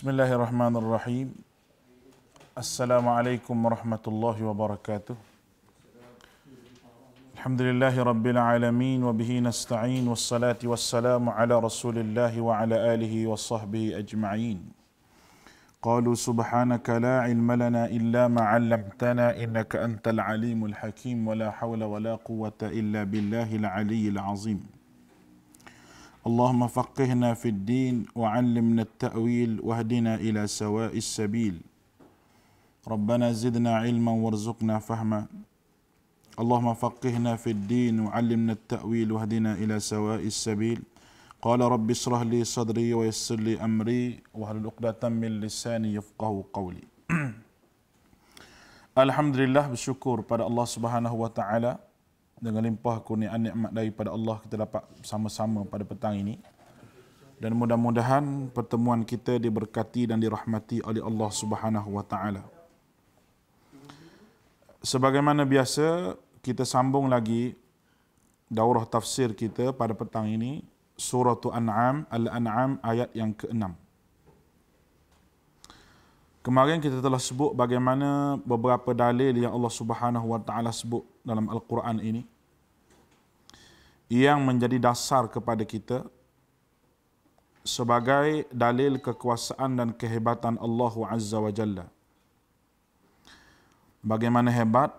بسم الله الرحمن الرحيم السلام عليكم ورحمة الله وبركاته الحمد لله رب العالمين وبه نستعين والصلاة والسلام على رسول الله وعلى آله وصحبه أجمعين قالوا سبحانك لا علم لنا إلا ما علمتنا إنك أنت العليم الحكيم ولا حول ولا قوة إلا بالله العلي العظيم اللهم فقهنا في الدين وعلمنا التأويل واهدنا إلى سواء السبيل ربنا زدنا علما وارزقنا فهما اللهم فقهنا في الدين وعلمنا التأويل واهدنا إلى سواء السبيل قال رب اشرح لي صدري ويسر لي أمري وهل الأقدة من لساني يفقه قولي الحمد لله بالشكر Allah الله سبحانه وتعالى dengan limpah kurniaan nikmat daripada Allah kita dapat sama-sama pada petang ini. Dan mudah-mudahan pertemuan kita diberkati dan dirahmati oleh Allah Subhanahu wa taala. Sebagaimana biasa, kita sambung lagi daurah tafsir kita pada petang ini surah An'am Al-An'am ayat yang ke-6. Kemarin kita telah sebut bagaimana beberapa dalil yang Allah Subhanahu Wa Taala sebut dalam Al-Quran ini yang menjadi dasar kepada kita sebagai dalil kekuasaan dan kehebatan Allah Azza wa Jalla. Bagaimana hebat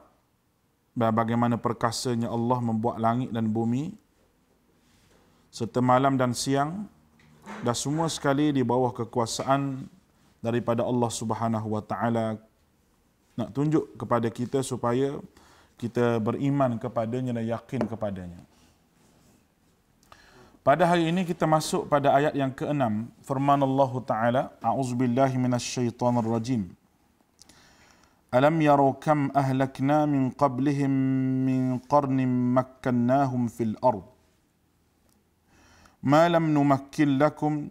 dan bagaimana perkasanya Allah membuat langit dan bumi serta malam dan siang dan semua sekali di bawah kekuasaan daripada Allah Subhanahu Wa Taala nak tunjuk kepada kita supaya kita beriman kepadanya dan yakin kepadanya. Pada hari ini kita masuk pada ayat yang keenam firman Allah Taala a'udzubillahi minasyaitonir rajim. Alam yaru kam ahlakna min qablihim min qarnin makkannahum fil ard Ma lam نمكن لكم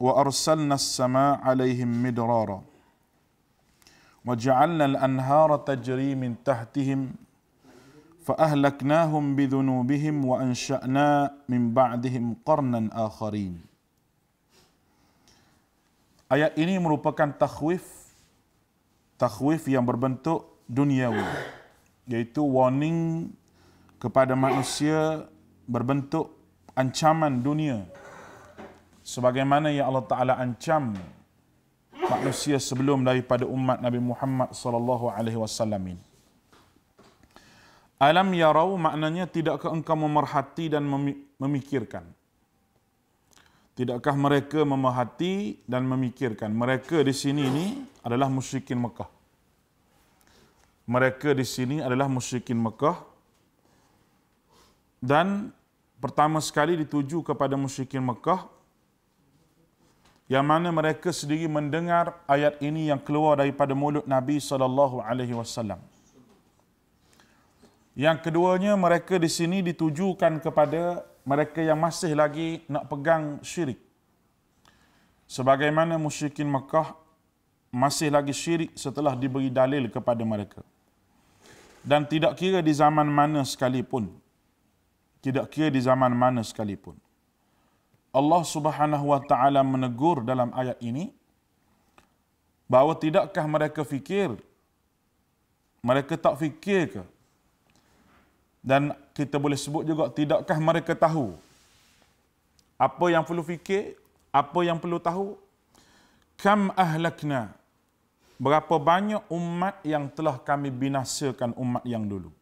وأرسلنا السماء عليهم مدرارا وجعلنا الأنهار تجري من تحتهم فأهلكناهم بذنوبهم وأنشأنا من بعدهم قرنا آخرين Ayat ini merupakan takhwif takhwif yang berbentuk duniawi yaitu warning kepada manusia berbentuk ancaman dunia sebagaimana yang Allah Taala ancam manusia sebelum daripada umat Nabi Muhammad sallallahu alaihi wasallam Alam yarau maknanya tidakkah engkau memerhati dan memikirkan? Tidakkah mereka memerhati dan memikirkan? Mereka di sini ini adalah musyrikin Mekah. Mereka di sini adalah musyrikin Mekah. Dan pertama sekali dituju kepada musyrikin Mekah yang mana mereka sendiri mendengar ayat ini yang keluar daripada mulut Nabi sallallahu alaihi wasallam. Yang keduanya mereka di sini ditujukan kepada mereka yang masih lagi nak pegang syirik. Sebagaimana musyrikin Mekah masih lagi syirik setelah diberi dalil kepada mereka. Dan tidak kira di zaman mana sekalipun. Tidak kira di zaman mana sekalipun. Allah Subhanahu wa taala menegur dalam ayat ini bahawa tidakkah mereka fikir mereka tak fikir ke dan kita boleh sebut juga tidakkah mereka tahu apa yang perlu fikir apa yang perlu tahu kam ahlakna berapa banyak umat yang telah kami binasakan umat yang dulu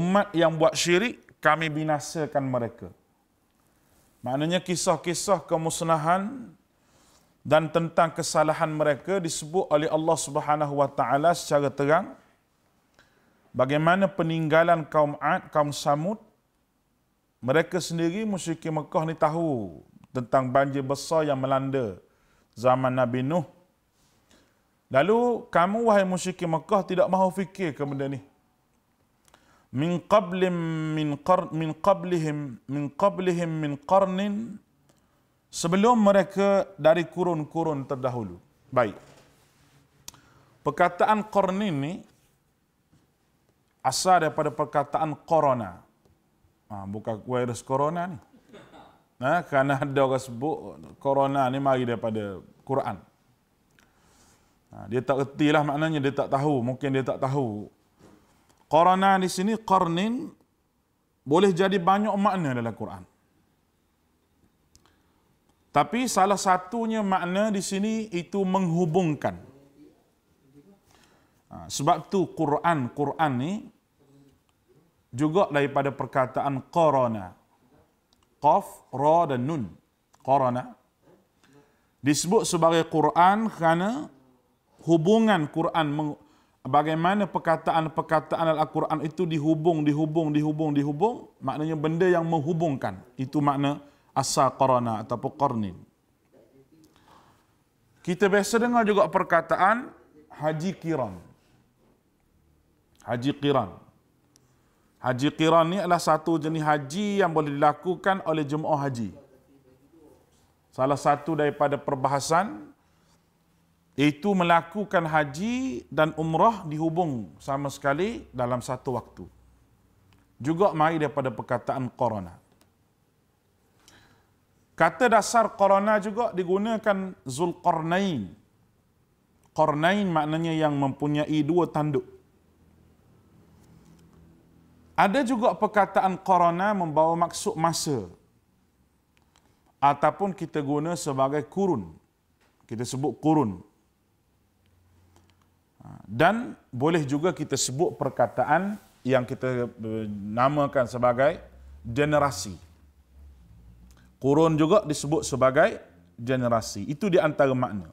umat yang buat syirik kami binasakan mereka Maknanya kisah-kisah kemusnahan dan tentang kesalahan mereka disebut oleh Allah Subhanahu wa taala secara terang bagaimana peninggalan kaum Ad, kaum Samud mereka sendiri musyrik Mekah ni tahu tentang banjir besar yang melanda zaman Nabi Nuh. Lalu kamu wahai musyrik Mekah tidak mahu fikir ke benda ni. من قبل من قرن من قبلهم من قبلهم من قرن sebelum mereka dari kurun-kurun terdahulu baik perkataan qarn ini asal daripada perkataan corona ha, bukan virus corona ni nah ha, kerana ada orang sebut corona ni mari daripada Quran ha, dia tak ertilah maknanya dia tak tahu mungkin dia tak tahu Qarana di sini qarnin boleh jadi banyak makna dalam Quran. Tapi salah satunya makna di sini itu menghubungkan. Ha, sebab tu Quran, Quran ni juga daripada perkataan korona. Qaf, ra dan nun. Korona. Disebut sebagai Quran kerana hubungan Quran meng- bagaimana perkataan-perkataan Al-Quran itu dihubung, dihubung, dihubung, dihubung, maknanya benda yang menghubungkan. Itu makna asal korona ataupun kornin. Kita biasa dengar juga perkataan Haji Kiran. Haji Kiran. Haji Kiran ni adalah satu jenis haji yang boleh dilakukan oleh jemaah haji. Salah satu daripada perbahasan iaitu melakukan haji dan umrah dihubung sama sekali dalam satu waktu. Juga mai daripada perkataan korona. Kata dasar korona juga digunakan Zulqarnain. Qarnain maknanya yang mempunyai dua tanduk. Ada juga perkataan korona membawa maksud masa. Ataupun kita guna sebagai kurun. Kita sebut Kurun dan boleh juga kita sebut perkataan yang kita eh, namakan sebagai generasi. Kurun juga disebut sebagai generasi. Itu di antara makna.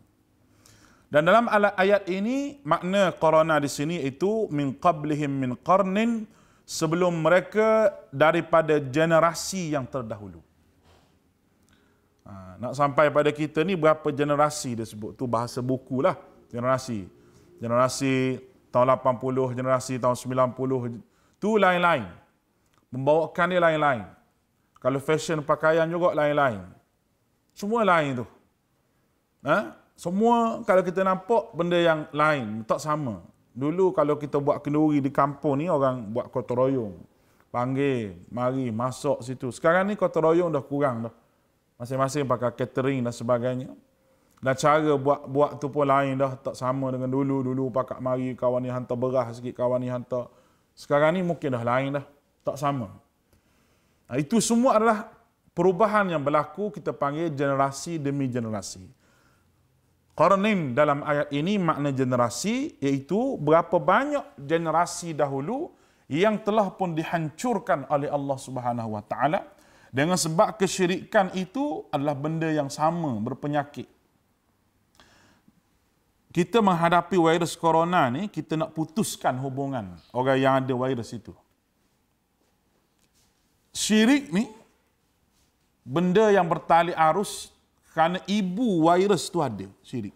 Dan dalam ayat ini, makna korona di sini itu min qablihim min qarnin sebelum mereka daripada generasi yang terdahulu. Ha, nak sampai pada kita ni berapa generasi dia sebut tu bahasa buku lah generasi generasi tahun 80, generasi tahun 90, tu lain-lain. Membawakan dia lain-lain. Kalau fashion pakaian juga lain-lain. Semua lain tu. Ha? Semua kalau kita nampak benda yang lain, tak sama. Dulu kalau kita buat kenduri di kampung ni, orang buat kotor royong. Panggil, mari, masuk situ. Sekarang ni kotor royong dah kurang dah. Masing-masing pakai catering dan sebagainya. Dan cara buat-buat tu pun lain dah. Tak sama dengan dulu. Dulu pakak mari kawan ni hantar beras sikit. Kawan ni hantar. Sekarang ni mungkin dah lain dah. Tak sama. Nah, itu semua adalah perubahan yang berlaku. Kita panggil generasi demi generasi. Qarnin dalam ayat ini makna generasi iaitu berapa banyak generasi dahulu yang telah pun dihancurkan oleh Allah Subhanahu Wa dengan sebab kesyirikan itu adalah benda yang sama berpenyakit kita menghadapi virus corona ni, kita nak putuskan hubungan orang yang ada virus itu. Syirik ni, benda yang bertali arus kerana ibu virus tu ada, syirik.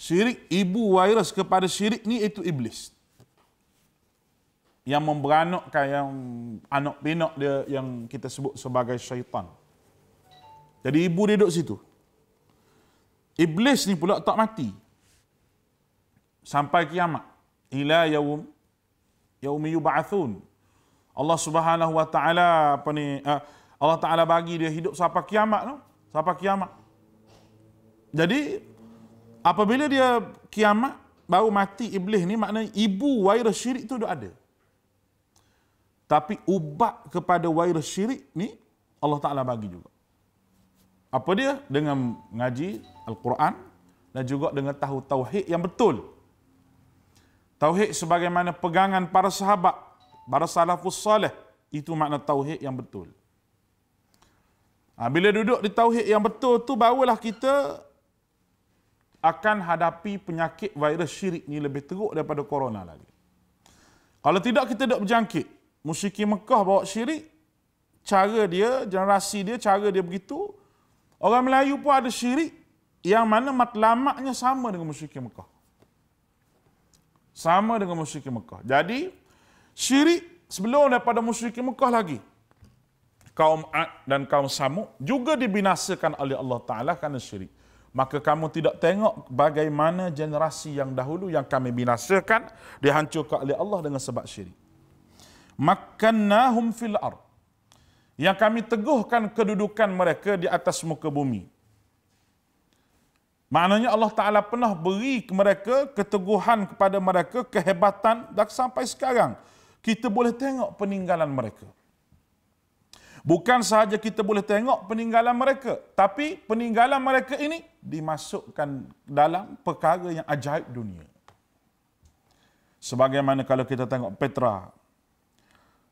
Syirik, ibu virus kepada syirik ni itu iblis. Yang memberanakkan yang anak pinak dia yang kita sebut sebagai syaitan. Jadi ibu dia duduk situ. Iblis ni pula tak mati. Sampai kiamat. Ila yaum yaumi yub'atsun. Allah Subhanahu wa taala apa ni? Eh, Allah taala bagi dia hidup sampai kiamat tu. Sampai kiamat. Jadi apabila dia kiamat baru mati iblis ni maknanya ibu wairah syirik tu dah ada. Tapi ubat kepada wairah syirik ni Allah Ta'ala bagi juga. Apa dia? Dengan ngaji, Al-Quran dan juga dengan tahu tauhid yang betul. Tauhid sebagaimana pegangan para sahabat, para salafus salih, itu makna tauhid yang betul. Ha, bila duduk di tauhid yang betul tu barulah kita akan hadapi penyakit virus syirik ni lebih teruk daripada corona lagi. Kalau tidak kita duduk berjangkit, musyrikin Mekah bawa syirik, cara dia, generasi dia, cara dia begitu, orang Melayu pun ada syirik, yang mana matlamatnya sama dengan musyrik Mekah. Sama dengan musyrik Mekah. Jadi syirik sebelum daripada musyrik Mekah lagi. Kaum Ad dan kaum Samud juga dibinasakan oleh Allah Taala kerana syirik. Maka kamu tidak tengok bagaimana generasi yang dahulu yang kami binasakan dihancurkan oleh Allah dengan sebab syirik. Makannahum fil ar. Yang kami teguhkan kedudukan mereka di atas muka bumi. Maknanya Allah Ta'ala pernah beri mereka keteguhan kepada mereka, kehebatan dan sampai sekarang. Kita boleh tengok peninggalan mereka. Bukan sahaja kita boleh tengok peninggalan mereka, tapi peninggalan mereka ini dimasukkan dalam perkara yang ajaib dunia. Sebagaimana kalau kita tengok Petra,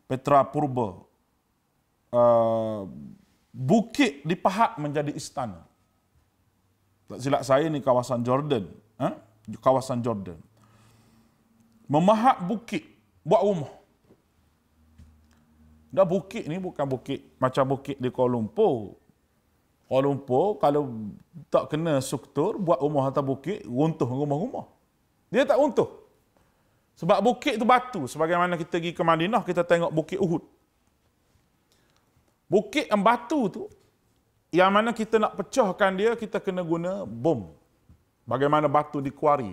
Petra Purba, uh, bukit dipahat menjadi istana. Tak silap saya ni kawasan Jordan. Eh? Kawasan Jordan. Memahak bukit. Buat rumah. Dah bukit ni bukan bukit macam bukit di Kuala Lumpur. Kuala Lumpur kalau tak kena struktur, buat rumah atas bukit, runtuh rumah-rumah. Dia tak runtuh. Sebab bukit tu batu. Sebagaimana kita pergi ke Madinah, kita tengok bukit Uhud. Bukit yang batu tu, yang mana kita nak pecahkan dia, kita kena guna bom. Bagaimana batu dikuari.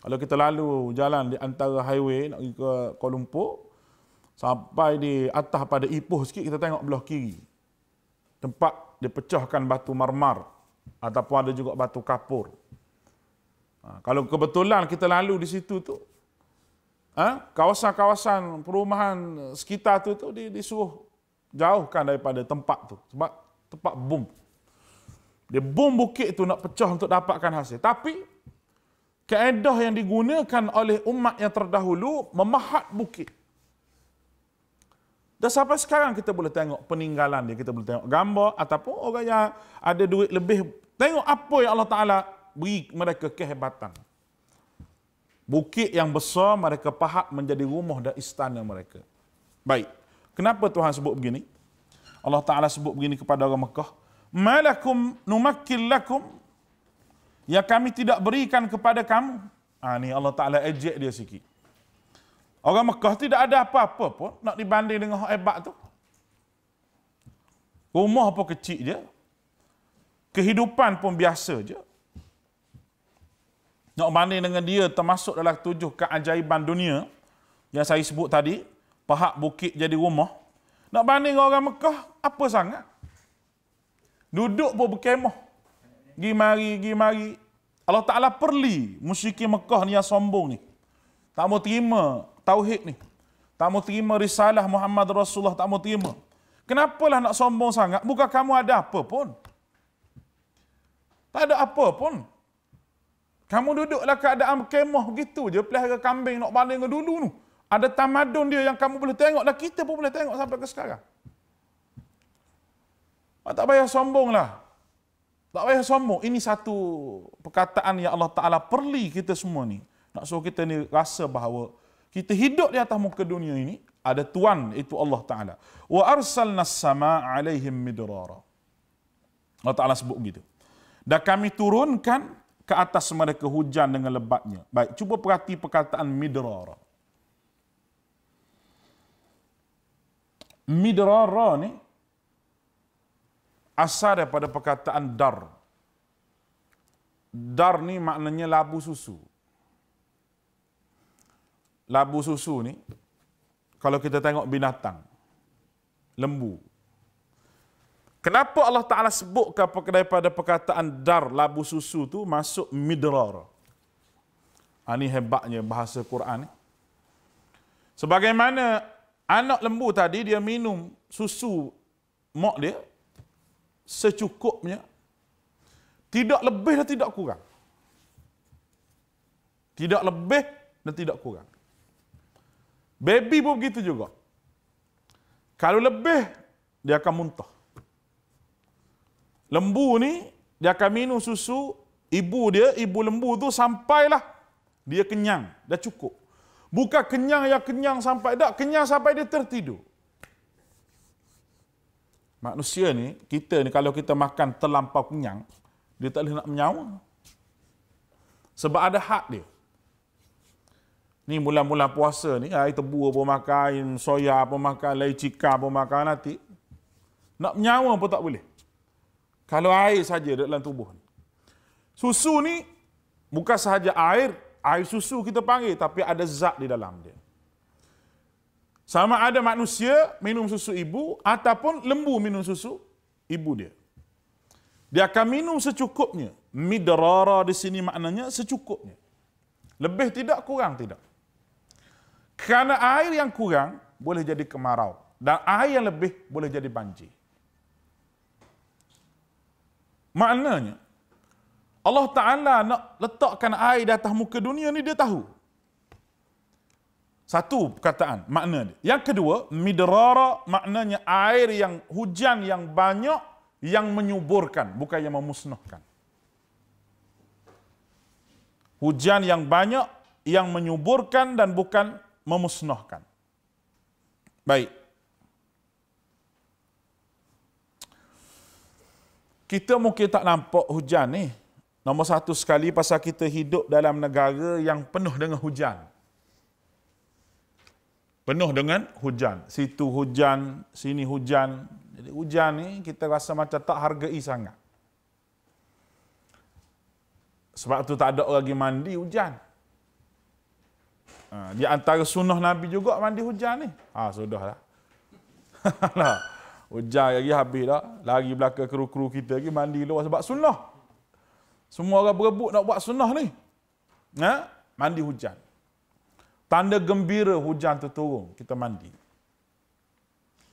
Kalau kita lalu jalan di antara highway nak pergi ke Kuala Lumpur, sampai di atas pada Ipoh sikit, kita tengok belah kiri. Tempat pecahkan batu marmar ataupun ada juga batu kapur. Ha, kalau kebetulan kita lalu di situ tu, ha, kawasan-kawasan perumahan sekitar tu tu disuruh jauhkan daripada tempat tu sebab tepat boom. Dia boom bukit tu nak pecah untuk dapatkan hasil. Tapi kaedah yang digunakan oleh umat yang terdahulu memahat bukit. Dan sampai sekarang kita boleh tengok peninggalan dia. Kita boleh tengok gambar ataupun orang yang ada duit lebih. Tengok apa yang Allah Ta'ala beri mereka kehebatan. Bukit yang besar mereka pahat menjadi rumah dan istana mereka. Baik. Kenapa Tuhan sebut begini? Allah Ta'ala sebut begini kepada orang Mekah. Malakum numakil lakum. Ya kami tidak berikan kepada kamu. Ha, ini Allah Ta'ala ejek dia sikit. Orang Mekah tidak ada apa-apa pun nak dibanding dengan hebat tu. Rumah pun kecil je. Kehidupan pun biasa je. Nak banding dengan dia termasuk dalam tujuh keajaiban dunia yang saya sebut tadi. Pahak bukit jadi rumah. Nak banding dengan orang Mekah, apa sangat? Duduk pun berkemah. Gi mari, gi mari. Allah Ta'ala perli musyikin Mekah ni yang sombong ni. Tak mau terima tauhid ni. Tak mau terima risalah Muhammad Rasulullah, tak mau terima. Kenapalah nak sombong sangat? Bukan kamu ada apa pun. Tak ada apa pun. Kamu duduklah keadaan berkemah gitu je. Pelihara kambing nak baling dulu tu. Ada tamadun dia yang kamu boleh tengok. Dan kita pun boleh tengok sampai ke sekarang. Mak ah, tak payah sombong lah, Tak payah sombong. Ini satu perkataan yang Allah Ta'ala perli kita semua ni. Nak suruh kita ni rasa bahawa kita hidup di atas muka dunia ini ada tuan itu Allah Ta'ala. Wa arsalna sama' alaihim midrara. Allah Ta'ala sebut begitu. Dan kami turunkan ke atas mereka hujan dengan lebatnya. Baik, cuba perhati perkataan midrara. Midrara ni asal daripada perkataan dar. Dar ni maknanya labu susu. Labu susu ni, kalau kita tengok binatang, lembu. Kenapa Allah Ta'ala sebutkan daripada perkataan dar, labu susu tu masuk midrar. Ini ha, hebatnya bahasa Quran ni. Sebagaimana anak lembu tadi dia minum susu mak dia, secukupnya. Tidak lebih dan tidak kurang. Tidak lebih dan tidak kurang. Baby pun begitu juga. Kalau lebih, dia akan muntah. Lembu ni, dia akan minum susu ibu dia, ibu lembu tu sampailah dia kenyang, dah cukup. Bukan kenyang ya kenyang sampai tak, kenyang sampai dia tertidur. Manusia ni, kita ni kalau kita makan terlampau kenyang, dia tak boleh nak menyawa. Sebab ada hak dia. Ni mula-mula puasa ni, air tebu pun makan, soya pun makan, lai cika pun makan nanti. Nak menyawa pun tak boleh. Kalau air saja dalam tubuh Susu ni, bukan sahaja air, air susu kita panggil, tapi ada zat di dalam dia. Sama ada manusia minum susu ibu ataupun lembu minum susu ibu dia. Dia akan minum secukupnya. Midrara di sini maknanya secukupnya. Lebih tidak, kurang tidak. Kerana air yang kurang boleh jadi kemarau. Dan air yang lebih boleh jadi banjir. Maknanya, Allah Ta'ala nak letakkan air di atas muka dunia ni, dia tahu. Satu perkataan, makna dia. Yang kedua, midrara maknanya air yang hujan yang banyak yang menyuburkan, bukan yang memusnahkan. Hujan yang banyak yang menyuburkan dan bukan memusnahkan. Baik. Kita mungkin tak nampak hujan ni. Nombor satu sekali pasal kita hidup dalam negara yang penuh dengan hujan penuh dengan hujan. Situ hujan, sini hujan. Jadi hujan ni kita rasa macam tak hargai sangat. Sebab tu tak ada orang pergi mandi hujan. Ha, di antara sunnah Nabi juga mandi hujan ni. Ha, lah. lah, hujan lagi habis lah. Lagi belakang kru-kru kita lagi mandi luar sebab sunnah. Semua orang berebut nak buat sunnah ni. Ha? Mandi hujan. Tanda gembira hujan tu turun, kita mandi.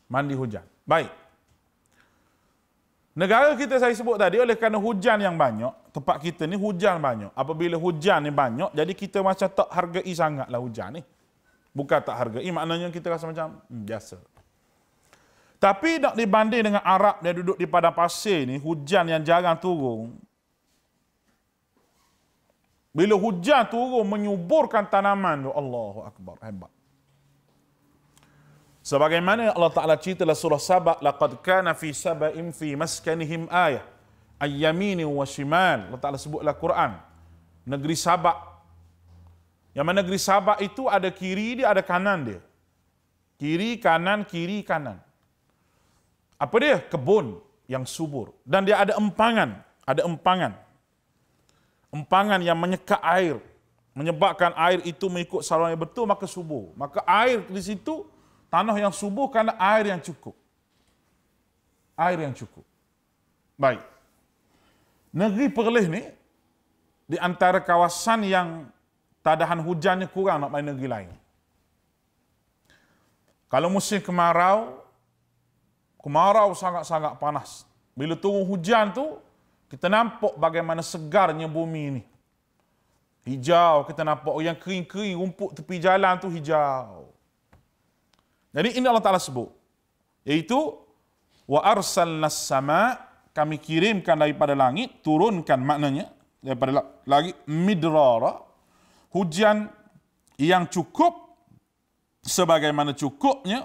Mandi hujan. Baik. Negara kita saya sebut tadi oleh kerana hujan yang banyak, tempat kita ni hujan banyak. Apabila hujan ni banyak, jadi kita macam tak hargai lah hujan ni. Bukan tak hargai, maknanya kita rasa macam hmm, biasa. Tapi nak dibanding dengan Arab yang duduk di padang pasir ni, hujan yang jarang turun, bila hujan turun menyuburkan tanaman tu Allahu akbar hebat. Sebagaimana Allah Taala cerita dalam surah Saba laqad kana fi saba'in fi maskanihim ayah ayyamin wa shimal Allah Taala sebut dalam Quran negeri Saba yang mana negeri Saba itu ada kiri dia ada kanan dia kiri kanan kiri kanan apa dia kebun yang subur dan dia ada empangan ada empangan empangan yang menyeka air menyebabkan air itu mengikut saluran yang betul maka subur maka air di situ tanah yang subur kerana air yang cukup air yang cukup baik negeri perlis ni di antara kawasan yang tadahan hujannya kurang nak main negeri lain kalau musim kemarau kemarau sangat-sangat panas bila turun hujan tu kita nampak bagaimana segarnya bumi ni. Hijau kita nampak. Oh, yang kering-kering rumput tepi jalan tu hijau. Jadi ini Allah Ta'ala sebut. Iaitu, Wa arsalna sama kami kirimkan daripada langit, turunkan maknanya, daripada lagi midrara, hujan yang cukup, sebagaimana cukupnya,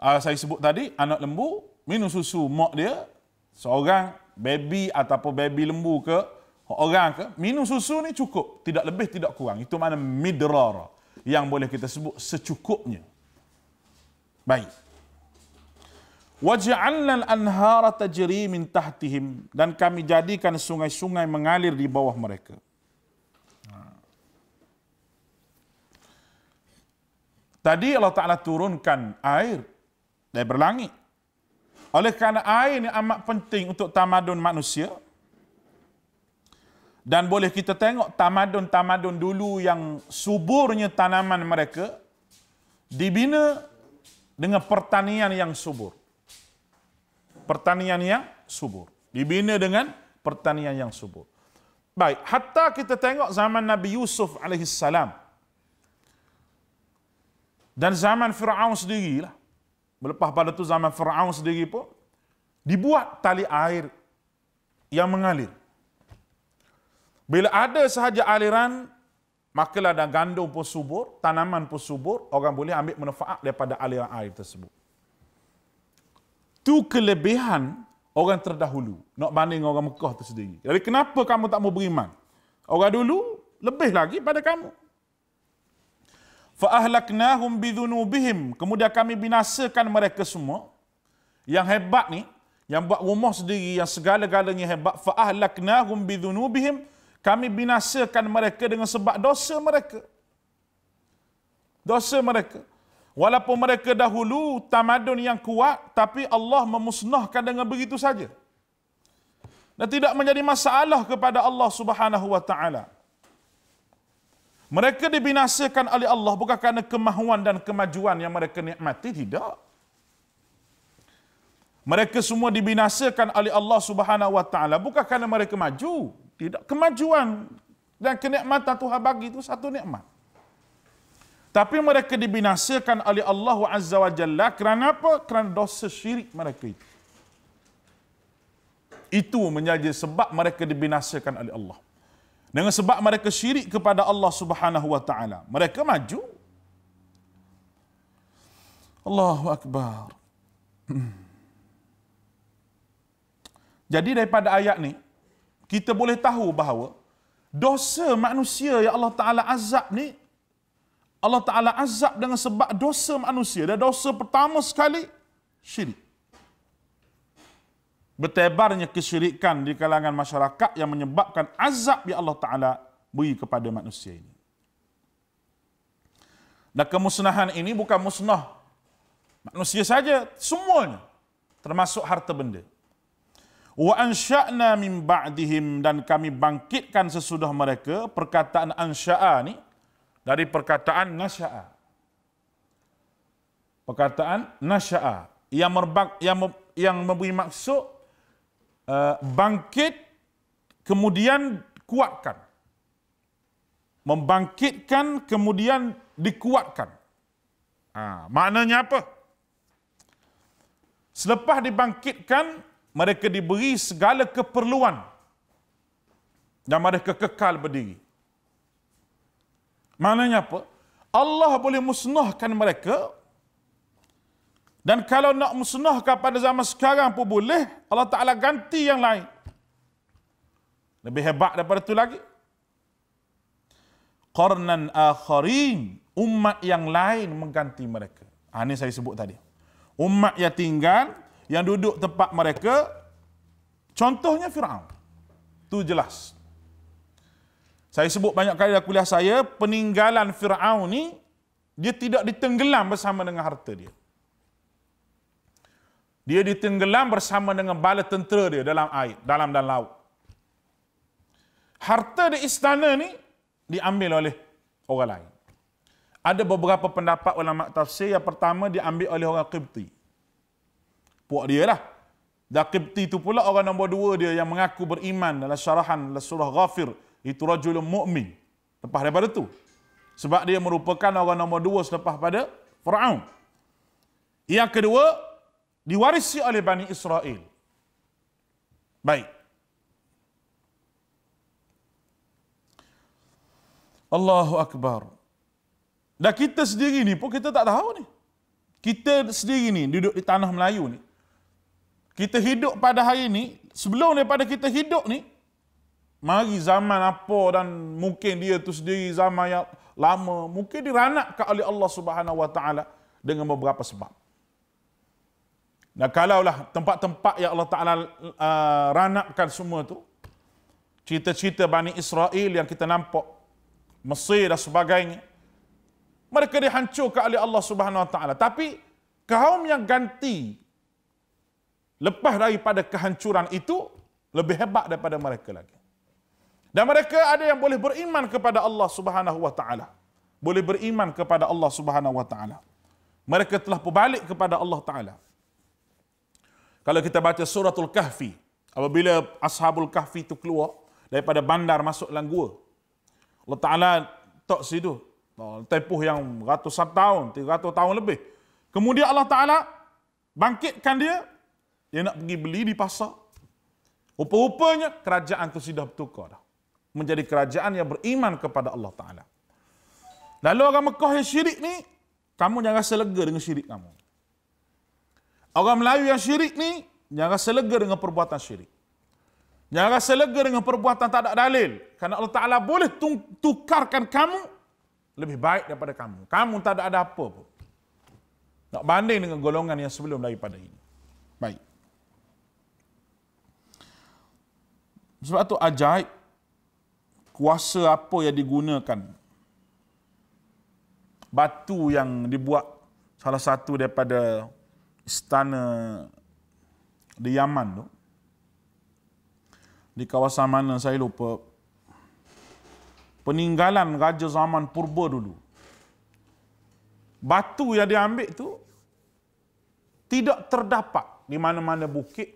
ah, saya sebut tadi, anak lembu, minum susu mak dia, seorang baby ataupun baby lembu ke orang ke minum susu ni cukup tidak lebih tidak kurang itu mana midrar yang boleh kita sebut secukupnya baik waj'alna al-anhara tajri min tahtihim dan kami jadikan sungai-sungai mengalir di bawah mereka ha. Tadi Allah Ta'ala turunkan air dari berlangit. Oleh kerana air ini amat penting untuk tamadun manusia. Dan boleh kita tengok tamadun-tamadun dulu yang suburnya tanaman mereka dibina dengan pertanian yang subur. Pertanian yang subur. Dibina dengan pertanian yang subur. Baik, hatta kita tengok zaman Nabi Yusuf alaihissalam dan zaman Fir'aun sendirilah. Lepas pada tu zaman Fir'aun sendiri pun, dibuat tali air yang mengalir. Bila ada sahaja aliran, makalah dan gandum pun subur, tanaman pun subur, orang boleh ambil manfaat daripada aliran air tersebut. Tu kelebihan orang terdahulu nak banding orang Mekah tu sendiri. Jadi kenapa kamu tak mau beriman? Orang dulu lebih lagi pada kamu fa'ahlaknahum bidhunubihim. Kemudian kami binasakan mereka semua. Yang hebat ni, yang buat rumah sendiri, yang segala-galanya hebat. Fa'ahlaknahum bidhunubihim. Kami binasakan mereka dengan sebab dosa mereka. Dosa mereka. Walaupun mereka dahulu tamadun yang kuat, tapi Allah memusnahkan dengan begitu saja. Dan tidak menjadi masalah kepada Allah Subhanahu Wa Taala. Mereka dibinasakan oleh Allah bukan kerana kemahuan dan kemajuan yang mereka nikmati. Tidak. Mereka semua dibinasakan oleh Allah subhanahu wa ta'ala bukan kerana mereka maju. Tidak. Kemajuan dan kenikmatan Tuhan bagi itu satu nikmat. Tapi mereka dibinasakan oleh Allah azza wa jalla kerana apa? Kerana dosa syirik mereka itu. Itu menjadi sebab mereka dibinasakan oleh Allah. Dengan sebab mereka syirik kepada Allah Subhanahu wa taala. Mereka maju. Allahu akbar. Jadi daripada ayat ni kita boleh tahu bahawa dosa manusia yang Allah Taala azab ni Allah Taala azab dengan sebab dosa manusia dan dosa pertama sekali syirik bertebarnya kesyirikan di kalangan masyarakat yang menyebabkan azab yang Allah Ta'ala beri kepada manusia ini. Dan kemusnahan ini bukan musnah manusia saja, semuanya termasuk harta benda. Wa ansha'na min ba'dihim dan kami bangkitkan sesudah mereka perkataan ansha'a ni dari perkataan nasha'a. Perkataan nasha'a yang merbak yang yang memberi maksud Eh, bangkit kemudian kuatkan. Membangkitkan kemudian dikuatkan. Ha, maknanya apa? Selepas dibangkitkan, mereka diberi segala keperluan dan mereka kekal berdiri. Maknanya apa? Allah boleh musnahkan mereka dan kalau nak musnahkan pada zaman sekarang pun boleh, Allah Ta'ala ganti yang lain. Lebih hebat daripada itu lagi. Qarnan akharin, umat yang lain mengganti mereka. Ha, ini saya sebut tadi. Umat yang tinggal, yang duduk tempat mereka, contohnya Fir'aun. Itu jelas. Saya sebut banyak kali dalam kuliah saya, peninggalan Fir'aun ni, dia tidak ditenggelam bersama dengan harta dia. Dia ditenggelam bersama dengan bala tentera dia dalam air, dalam dan laut. Harta di istana ni diambil oleh orang lain. Ada beberapa pendapat ulama tafsir yang pertama diambil oleh orang Qibti. Puak dia lah. Dan Qibti tu pula orang nombor dua dia yang mengaku beriman dalam syarahan dalam surah Ghafir. Itu rajulun mu'min. Lepas daripada tu. Sebab dia merupakan orang nombor dua selepas pada Fir'aun. Yang kedua, diwarisi oleh Bani Israel. Baik. Allahu Akbar. Dah kita sendiri ni pun kita tak tahu ni. Kita sendiri ni duduk di tanah Melayu ni. Kita hidup pada hari ni, sebelum daripada kita hidup ni, mari zaman apa dan mungkin dia tu sendiri zaman yang lama, mungkin diranakkan oleh Allah Subhanahu Wa Taala dengan beberapa sebab. Dan kalaulah tempat-tempat yang Allah Ta'ala uh, ranapkan semua tu, cerita-cerita Bani Israel yang kita nampak, Mesir dan sebagainya, mereka dihancurkan oleh Allah Subhanahu Wa Ta'ala. Tapi kaum yang ganti, lepas daripada kehancuran itu, lebih hebat daripada mereka lagi. Dan mereka ada yang boleh beriman kepada Allah Subhanahu Wa Ta'ala. Boleh beriman kepada Allah Subhanahu Wa Ta'ala. Mereka telah berbalik kepada Allah Ta'ala. Kalau kita baca suratul kahfi, apabila ashabul kahfi itu keluar daripada bandar masuk dalam gua. Allah Ta'ala tak situ. Oh, Tempuh yang ratusan tahun, tiga ratus tahun lebih. Kemudian Allah Ta'ala bangkitkan dia. Dia nak pergi beli di pasar. Rupa-rupanya kerajaan itu sudah bertukar dah. Menjadi kerajaan yang beriman kepada Allah Ta'ala. Lalu orang Mekah yang syirik ni, kamu jangan rasa lega dengan syirik kamu. Orang Melayu yang syirik ni, jangan rasa lega dengan perbuatan syirik. Jangan rasa lega dengan perbuatan tak ada dalil. Kerana Allah Ta'ala boleh tukarkan kamu lebih baik daripada kamu. Kamu tak ada, ada apa pun. Nak banding dengan golongan yang sebelum daripada ini. Baik. Sebab tu ajaib kuasa apa yang digunakan. Batu yang dibuat salah satu daripada Stan di Yaman tu di kawasan mana saya lupa peninggalan raja zaman purba dulu batu yang diambil tu tidak terdapat di mana-mana bukit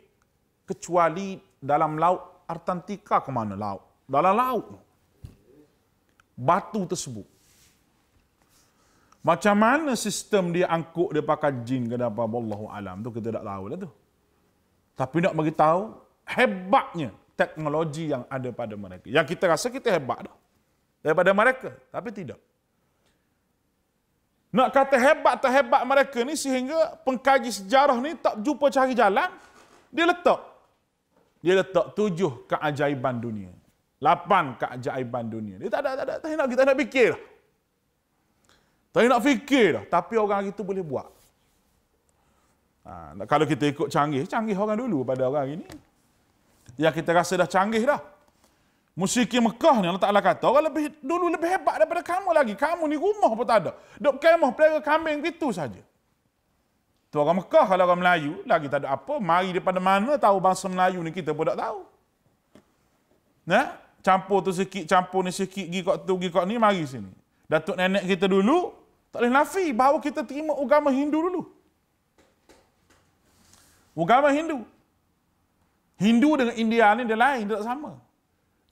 kecuali dalam laut Artantika ke mana laut dalam laut batu tersebut macam mana sistem dia angkuk dia pakai jin ke apa wallahu alam tu kita tak tahu lah tu. Tapi nak bagi tahu hebatnya teknologi yang ada pada mereka. Yang kita rasa kita hebat dah. Daripada mereka, tapi tidak. Nak kata hebat tak hebat mereka ni sehingga pengkaji sejarah ni tak jumpa cari jalan, dia letak. Dia letak tujuh keajaiban dunia. Lapan keajaiban dunia. Dia tak ada, tak ada, tak ada. Kita nak fikir lah. Tapi nak fikir dah. Tapi orang hari tu boleh buat. Ha, kalau kita ikut canggih, canggih orang dulu pada orang ini. Yang kita rasa dah canggih dah. Musiki Mekah ni Allah Ta'ala kata, orang lebih, dulu lebih hebat daripada kamu lagi. Kamu ni rumah pun tak ada. Duk kemah pelera kambing itu saja. Tu orang Mekah kalau orang Melayu, lagi tak ada apa. Mari daripada mana tahu bangsa Melayu ni, kita pun tak tahu. Nah, campur tu sikit, campur ni sikit, gigok tu, gigok ni, mari sini. Datuk nenek kita dulu, tak boleh nafi bahawa kita terima agama Hindu dulu. Agama Hindu. Hindu dengan India ni dia lain, dia tak sama.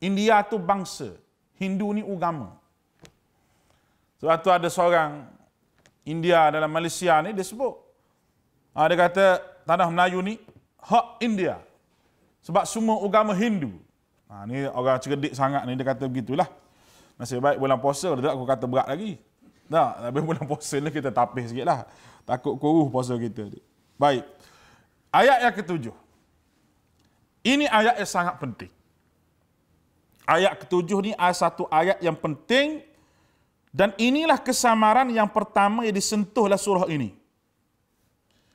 India tu bangsa. Hindu ni agama. Sebab tu ada seorang India dalam Malaysia ni dia sebut. Ah, dia kata tanah Melayu ni hak India. Sebab semua agama Hindu. Ha, ni orang cerdik sangat ni dia kata begitulah. Nasib baik bulan puasa dia aku kata berat lagi. Tak, tapi bulan puasa ni kita tapis sikit lah. Takut kuruh puasa kita. Baik. Ayat yang ketujuh. Ini ayat yang sangat penting. Ayat ketujuh ni adalah satu ayat yang penting. Dan inilah kesamaran yang pertama yang disentuhlah surah ini.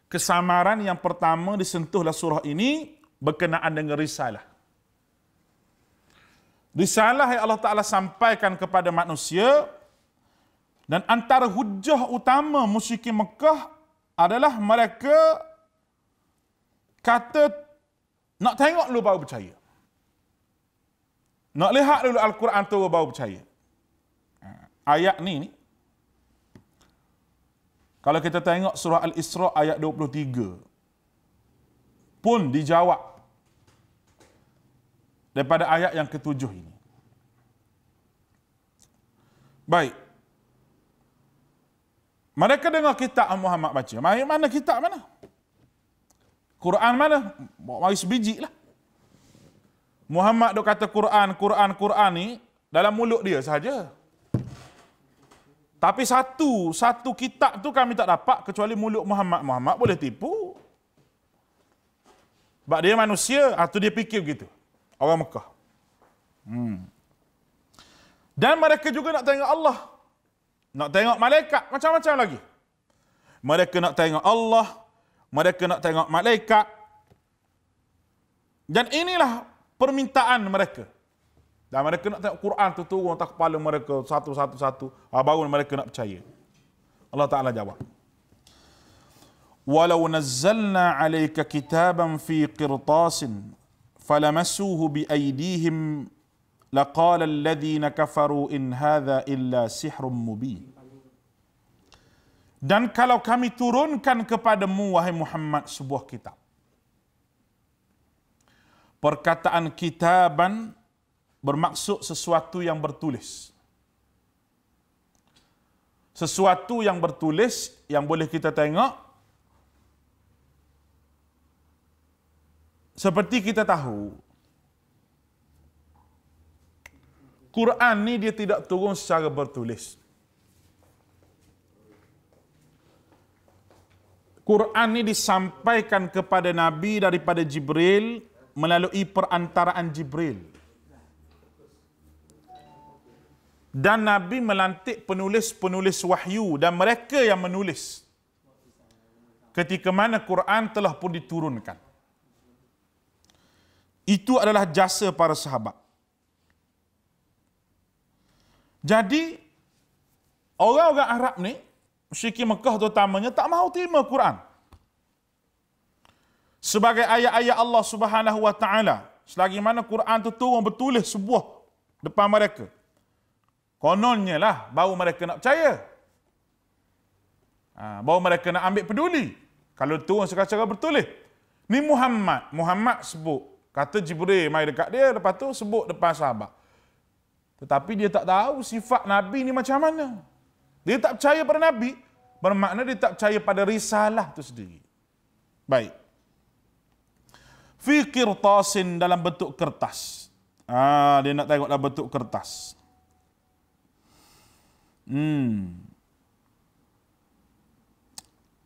Kesamaran yang pertama disentuhlah surah ini berkenaan dengan risalah. Risalah yang Allah Ta'ala sampaikan kepada manusia dan antara hujah utama musyrikin Mekah adalah mereka kata nak tengok dulu baru percaya. Nak lihat dulu Al-Quran tu baru percaya. Ha, ayat ni, ni. Kalau kita tengok surah Al-Isra ayat 23 pun dijawab daripada ayat yang ketujuh ini. Baik, mereka dengar kitab Muhammad baca. Mari mana kitab mana? Quran mana? Bawa mari sebiji lah. Muhammad dok kata Quran, Quran, Quran ni dalam mulut dia sahaja. Tapi satu, satu kitab tu kami tak dapat kecuali mulut Muhammad. Muhammad boleh tipu. Sebab dia manusia, atau ah, dia fikir begitu. Orang Mekah. Hmm. Dan mereka juga nak tengok Allah. Nak tengok malaikat macam-macam lagi. Mereka nak tengok Allah. Mereka nak tengok malaikat. Dan inilah permintaan mereka. Dan mereka nak tengok Quran tu turun atas kepala mereka satu-satu-satu. Ah, baru mereka nak percaya. Allah Ta'ala jawab. Walau nazzalna alaika kitaban fi qirtasin falamasuhu bi aidihim لقال الذين كفروا إن هذا إلا سحر مبين Dan kalau kami turunkan kepadamu, wahai Muhammad, sebuah kitab. Perkataan kitaban bermaksud sesuatu yang bertulis. Sesuatu yang bertulis yang boleh kita tengok. Seperti kita tahu, Quran ni dia tidak turun secara bertulis. Quran ni disampaikan kepada Nabi daripada Jibril melalui perantaraan Jibril. Dan Nabi melantik penulis-penulis wahyu dan mereka yang menulis ketika mana Quran telah pun diturunkan. Itu adalah jasa para sahabat. Jadi, orang-orang Arab ni, Syekh Mekah terutamanya, tak mahu terima Quran. Sebagai ayat-ayat Allah subhanahu wa ta'ala. Selagi mana Quran tu turun bertulis sebuah depan mereka. Kononnya lah baru mereka nak percaya. Ha, baru mereka nak ambil peduli. Kalau turun secara-cara bertulis. Ni Muhammad. Muhammad sebut. Kata Jibril mai dekat dia. Lepas tu sebut depan sahabat. Tetapi dia tak tahu sifat Nabi ni macam mana. Dia tak percaya pada Nabi. Bermakna dia tak percaya pada risalah tu sendiri. Baik. Fikir tasin dalam bentuk kertas. Ah, ha, dia nak tengok dalam bentuk kertas. Hmm.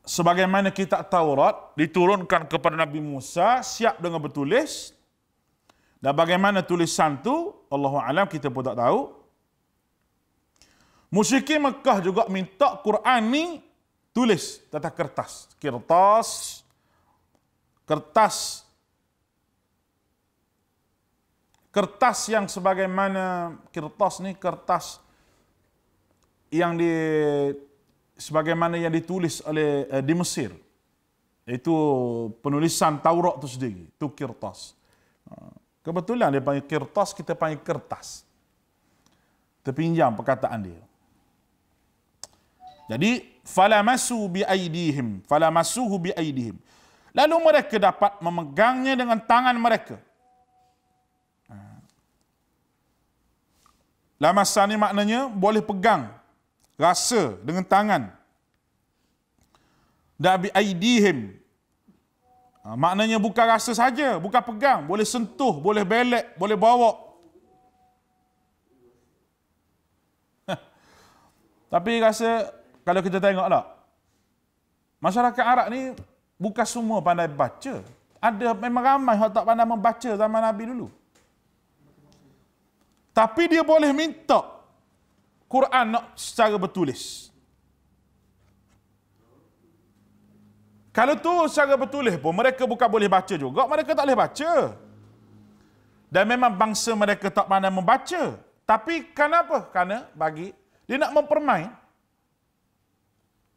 Sebagaimana kitab Taurat diturunkan kepada Nabi Musa siap dengan bertulis dan bagaimana tulisan tu, Allah Alam kita pun tak tahu. Musyikin Mekah juga minta Quran ni tulis tata kertas. Kertas. Kertas. Kertas yang sebagaimana kertas ni kertas yang di sebagaimana yang ditulis oleh eh, di Mesir. Itu penulisan Taurat tu sendiri, tu kertas. Ah. Kebetulan dia panggil kertas, kita panggil kertas. Terpinjam perkataan dia. Jadi, falamasu bi aidihim, falamasuhu bi aidihim. Lalu mereka dapat memegangnya dengan tangan mereka. Ha. Lamasan ni maknanya boleh pegang rasa dengan tangan. Dan bi Ha, maknanya bukan rasa saja, bukan pegang, boleh sentuh, boleh belak, boleh bawa. Tapi rasa kalau kita tengok tak, lah, masyarakat Arab ni bukan semua pandai baca. Ada memang ramai yang tak pandai membaca zaman Nabi dulu. Tapi dia boleh minta Quran nak secara bertulis. Kalau tu secara bertulis pun mereka bukan boleh baca juga, mereka tak boleh baca. Dan memang bangsa mereka tak pandai membaca. Tapi kenapa? Karena bagi dia nak mempermain.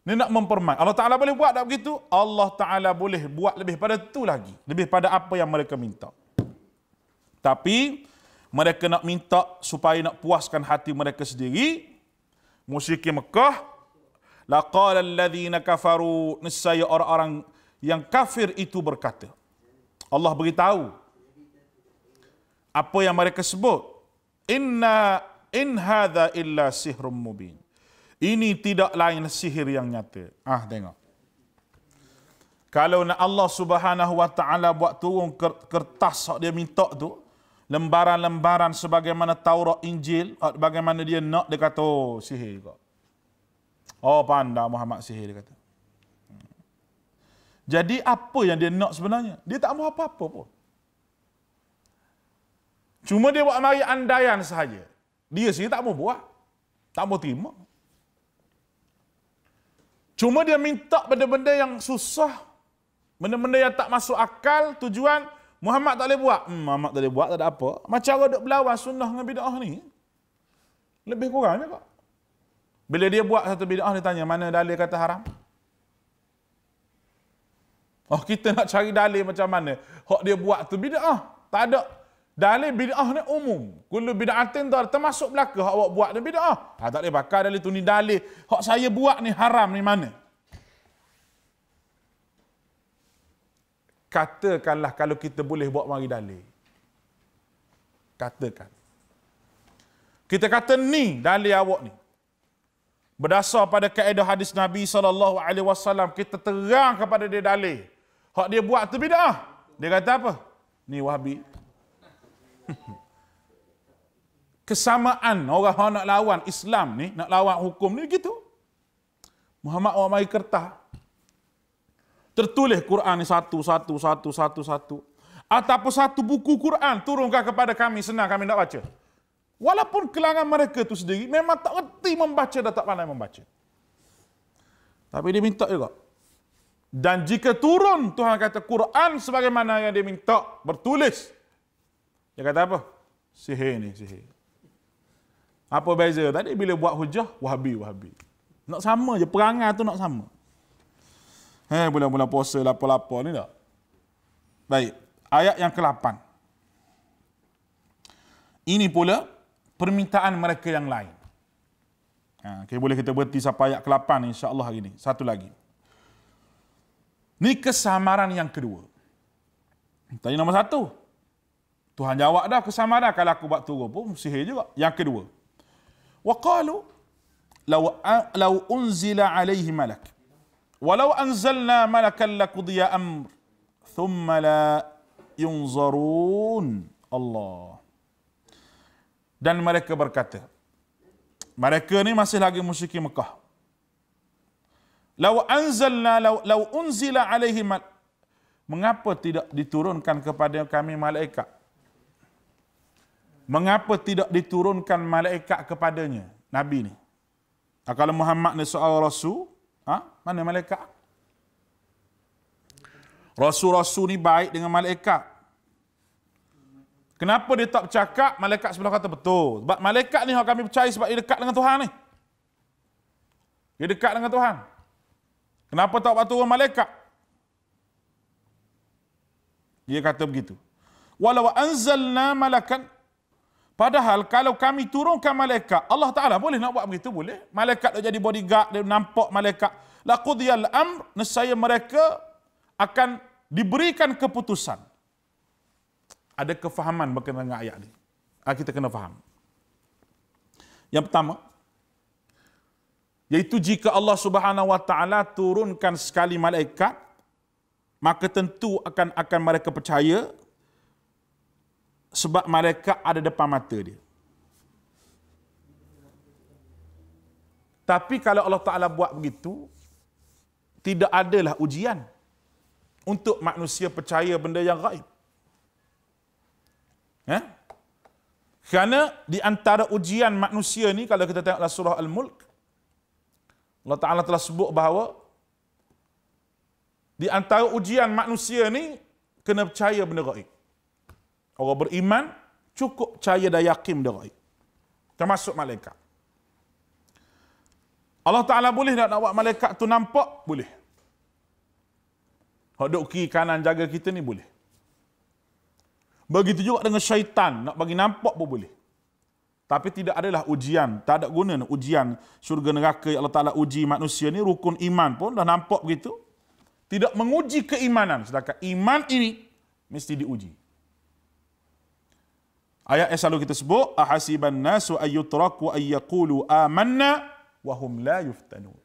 Dia nak mempermain. Allah Ta'ala boleh buat tak begitu? Allah Ta'ala boleh buat lebih pada tu lagi. Lebih pada apa yang mereka minta. Tapi mereka nak minta supaya nak puaskan hati mereka sendiri. Musyriki Mekah laqala alladhina kafaru nisaya orang-orang yang kafir itu berkata Allah beritahu apa yang mereka sebut inna in hadha illa sihrum mubin ini tidak lain sihir yang nyata ah tengok kalau nak Allah Subhanahu wa taala buat turun kertas hak dia minta tu lembaran-lembaran sebagaimana Taurat Injil bagaimana dia nak dia kata oh, sihir juga Oh pandai Muhammad sihir dia kata. Hmm. Jadi apa yang dia nak sebenarnya? Dia tak mahu apa-apa pun. Cuma dia buat mari andaian sahaja. Dia sendiri tak mau buat. Tak mau terima. Cuma dia minta benda-benda yang susah. Benda-benda yang tak masuk akal, tujuan. Muhammad tak boleh buat. Hmm, Muhammad tak boleh buat, tak ada apa. Macam orang duduk berlawan sunnah dengan bid'ah ni. Lebih kurangnya kok. Bila dia buat satu bid'ah, dia tanya, mana dalil kata haram? Oh, kita nak cari dalil macam mana? Hak dia buat tu bid'ah. Tak ada. Dalil bid'ah ni umum. Kulu bid'atin tu termasuk belaka. Hak awak buat ni bid'ah. Ha, tak boleh bakar dalil tu ni dalil. Hak saya buat ni haram ni mana? Katakanlah kalau kita boleh buat mari dalil. Katakan. Kita kata ni dalil awak ni. Berdasar pada kaedah hadis Nabi saw kita terang kepada dia dalil. Hak dia buat tu bidah. Dia kata apa? Ni Wahabi. Kesamaan orang hendak nak lawan Islam ni, nak lawan hukum ni gitu. Muhammad orang mari kertas. Tertulis Quran ni satu, satu, satu, satu, satu. Atau satu buku Quran turunkan kepada kami, senang kami nak baca. Walaupun kelangan mereka itu sendiri memang tak reti membaca dan tak pandai membaca. Tapi dia minta juga. Dan jika turun Tuhan kata Quran sebagaimana yang dia minta bertulis. Dia kata apa? Sihir ni, sihir. Apa beza tadi bila buat hujah, wahabi, wahabi. Nak sama je, perangai tu nak sama. Eh, bulan-bulan puasa lapar-lapar ni tak? Baik, ayat yang ke-8. Ini pula permintaan mereka yang lain. Ha, okay, boleh kita berhenti sampai ayat ke-8 insyaAllah hari ini. Satu lagi. Ini kesamaran yang kedua. Tanya nombor satu. Tuhan jawab dah kesamaran kalau aku buat turun pun sihir juga. Yang kedua. Waqalu law law unzila alaihi malak. Walau anzalna malakan laqudiya amr thumma la yunzarun. Allah dan mereka berkata mereka ni masih lagi musyrikin Mekah law anzalna law, law unzila alaihi mengapa tidak diturunkan kepada kami malaikat mengapa tidak diturunkan malaikat kepadanya nabi ni ah, kalau Muhammad ni soal rasul ha? mana malaikat rasul-rasul ni baik dengan malaikat Kenapa dia tak bercakap malaikat sebelah kata betul? Sebab malaikat ni yang kami percaya sebab dia dekat dengan Tuhan ni. Dia dekat dengan Tuhan. Kenapa tak buat turun malaikat? Dia kata begitu. Walau anzalna malakan. Padahal kalau kami turunkan malaikat, Allah Ta'ala boleh nak buat begitu? Boleh. Malaikat dia jadi bodyguard, dia nampak malaikat. Laqudiyal amr, nesaya mereka akan diberikan keputusan ada kefahaman berkenaan dengan ayat ni. Ah, kita kena faham. Yang pertama, iaitu jika Allah Subhanahu Wa Taala turunkan sekali malaikat, maka tentu akan akan mereka percaya sebab mereka ada depan mata dia. Tapi kalau Allah Ta'ala buat begitu, tidak adalah ujian untuk manusia percaya benda yang gaib. Ya? Kerana di antara ujian manusia ni kalau kita tengoklah surah Al-Mulk Allah Taala telah sebut bahawa di antara ujian manusia ni kena percaya benda gaib. Orang beriman cukup percaya dan yakin benda gaib. Termasuk malaikat. Allah Taala boleh nak nak malaikat tu nampak? Boleh. Hak duk kiri kanan jaga kita ni boleh. Begitu juga dengan syaitan. Nak bagi nampak pun boleh. Tapi tidak adalah ujian. Tak ada guna ujian syurga neraka yang Allah Ta'ala uji manusia ni. Rukun iman pun dah nampak begitu. Tidak menguji keimanan. Sedangkan iman ini mesti diuji. Ayat yang selalu kita sebut. Ahasiban nasu ayyutraku ayyakulu amanna wahum la yuftanun.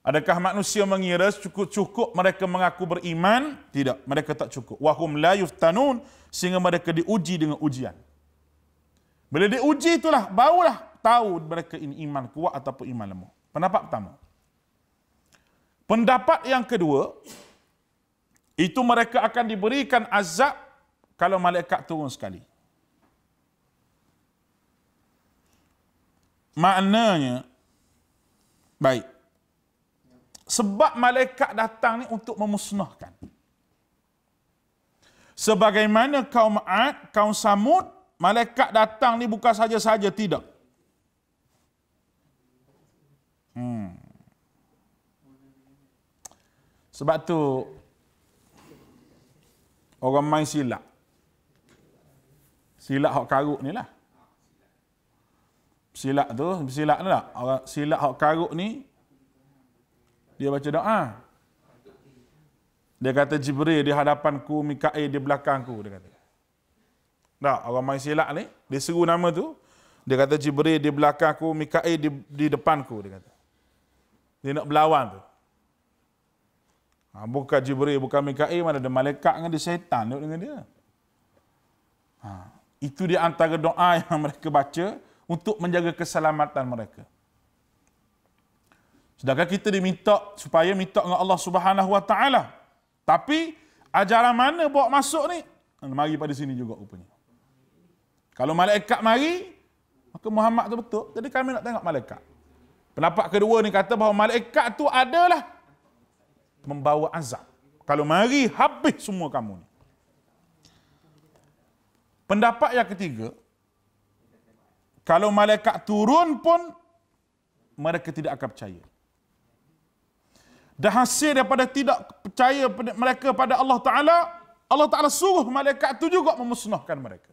Adakah manusia mengira cukup-cukup mereka mengaku beriman? Tidak, mereka tak cukup. Wahum la yuftanun sehingga mereka diuji dengan ujian. Bila diuji itulah barulah tahu mereka ini iman kuat ataupun iman lemah. Pendapat pertama. Pendapat yang kedua itu mereka akan diberikan azab kalau malaikat turun sekali. Maknanya baik. Sebab malaikat datang ni untuk memusnahkan. Sebagaimana kaum Ad, kaum Samud, malaikat datang ni bukan saja-saja tidak. Hmm. Sebab tu orang main silap. Silap hak karuk ni lah. Silap tu, silap ni lah. Orang silap hak karuk ni dia baca doa. Dia kata Jibril di hadapanku, Mikael di belakangku, dia kata. Tak, orang main silap ni, dia seru nama tu. Dia kata Jibril di belakangku, Mikael di, di depanku, dia kata. Dia nak berlawan tu. Ha, bukan Jibril, bukan Mikael, mana ada malaikat dengan dia, syaitan duduk dengan dia. Ha, itu di antara doa yang mereka baca untuk menjaga keselamatan mereka. Sedangkan kita diminta supaya minta dengan Allah Subhanahu Wa Taala. Tapi ajaran mana bawa masuk ni? Mari pada sini juga rupanya. Kalau malaikat mari, maka Muhammad tu betul. Jadi kami nak tengok malaikat. Pendapat kedua ni kata bahawa malaikat tu adalah membawa azab. Kalau mari habis semua kamu ni. Pendapat yang ketiga, kalau malaikat turun pun mereka tidak akan percaya. Dah hasil daripada tidak percaya mereka pada Allah Ta'ala, Allah Ta'ala suruh malaikat itu juga memusnahkan mereka.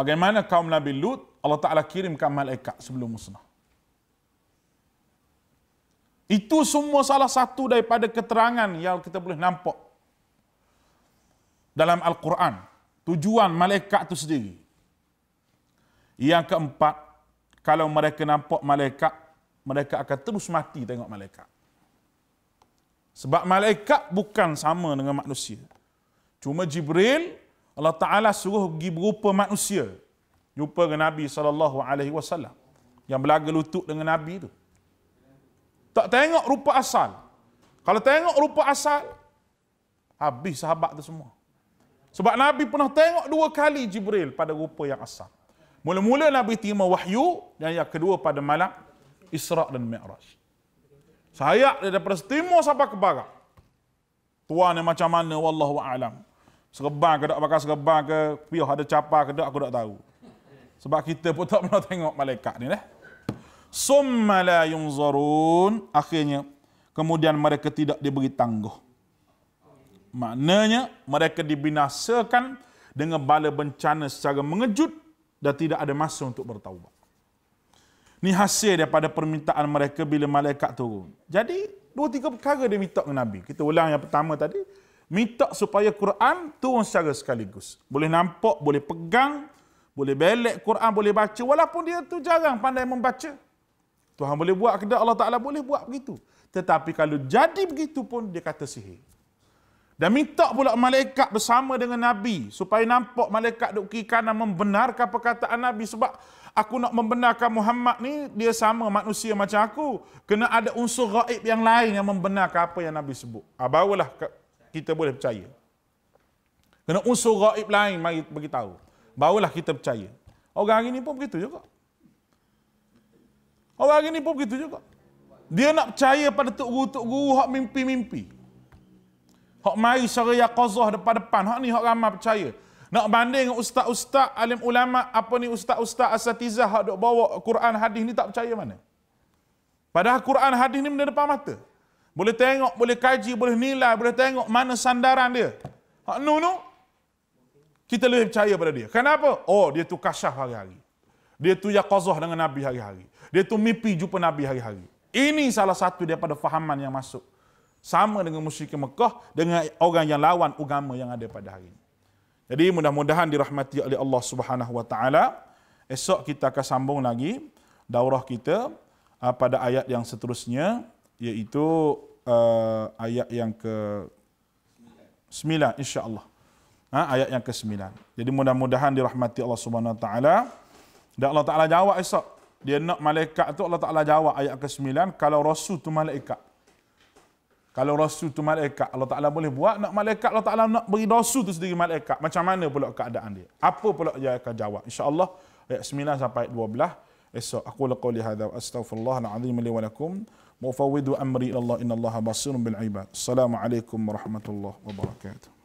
Bagaimana kaum Nabi Lut, Allah Ta'ala kirimkan malaikat sebelum musnah. Itu semua salah satu daripada keterangan yang kita boleh nampak dalam Al-Quran. Tujuan malaikat itu sendiri. Yang keempat, kalau mereka nampak malaikat, mereka akan terus mati tengok malaikat. Sebab malaikat bukan sama dengan manusia. Cuma Jibril, Allah Ta'ala suruh pergi berupa manusia. Jumpa dengan Nabi SAW. Yang berlaga lutut dengan Nabi itu. Tak tengok rupa asal. Kalau tengok rupa asal, habis sahabat tu semua. Sebab Nabi pernah tengok dua kali Jibril pada rupa yang asal. Mula-mula Nabi terima wahyu dan yang kedua pada malam Isra' dan Mi'raj. Saya daripada timur sampai ke barat. Tuan yang macam mana, wallahu a'lam. Serebang ke tak pakai serebang ke, pihak ada capar ke tak, aku tak tahu. Sebab kita pun tak pernah tengok malaikat ni lah. Summa la yunzarun. Akhirnya, kemudian mereka tidak diberi tangguh. Maknanya, mereka dibinasakan dengan bala bencana secara mengejut dan tidak ada masa untuk bertaubat. Ini hasil daripada permintaan mereka bila malaikat turun. Jadi, dua tiga perkara dia minta ke Nabi. Kita ulang yang pertama tadi. Minta supaya Quran turun secara sekaligus. Boleh nampak, boleh pegang, boleh belek Quran, boleh baca. Walaupun dia tu jarang pandai membaca. Tuhan boleh buat ke Allah Ta'ala boleh buat begitu. Tetapi kalau jadi begitu pun, dia kata sihir. Dan minta pula malaikat bersama dengan Nabi. Supaya nampak malaikat duduk kiri membenarkan perkataan Nabi. Sebab aku nak membenarkan Muhammad ni dia sama manusia macam aku kena ada unsur gaib yang lain yang membenarkan apa yang Nabi sebut ha, barulah kita boleh percaya kena unsur gaib lain mari tahu. barulah kita percaya orang hari ni pun begitu juga orang hari ni pun begitu juga dia nak percaya pada tok guru tok guru hak mimpi-mimpi hak mari secara yaqazah depan-depan hak ni hak ramai percaya nak banding dengan ustaz-ustaz alim ulama apa ni ustaz-ustaz asatizah hak dok bawa Quran hadis ni tak percaya mana? Padahal Quran hadis ni benda depan mata. Boleh tengok, boleh kaji, boleh nilai, boleh tengok mana sandaran dia. Hak nu nu kita lebih percaya pada dia. Kenapa? Oh, dia tu kasyaf hari-hari. Dia tu yaqazah dengan Nabi hari-hari. Dia tu mimpi jumpa Nabi hari-hari. Ini salah satu daripada fahaman yang masuk. Sama dengan musyrik Mekah, dengan orang yang lawan agama yang ada pada hari ini. Jadi mudah-mudahan dirahmati oleh Allah Subhanahu Wa Esok kita akan sambung lagi daurah kita ah, pada ayat yang seterusnya iaitu uh, ayat yang ke 9 insya-Allah. Ha, ayat yang ke-9. Jadi mudah-mudahan dirahmati Allah Subhanahu Wa Taala. Dan Allah Taala jawab esok. Dia nak malaikat tu Allah Taala jawab ayat ke-9 kalau rasul tu malaikat. Kalau rasul tu malaikat, Allah Ta'ala boleh buat. Nak malaikat, Allah Ta'ala nak beri rasul tu sendiri malaikat. Macam mana pula keadaan dia? Apa pula dia akan jawab? InsyaAllah, ayat 9 sampai 12. Esok, aku lakau lihada wa astaghfirullahaladzim li walakum. Mufawwidu amri ilallah inna allaha basirun bil'ibad. Assalamualaikum warahmatullahi wabarakatuh.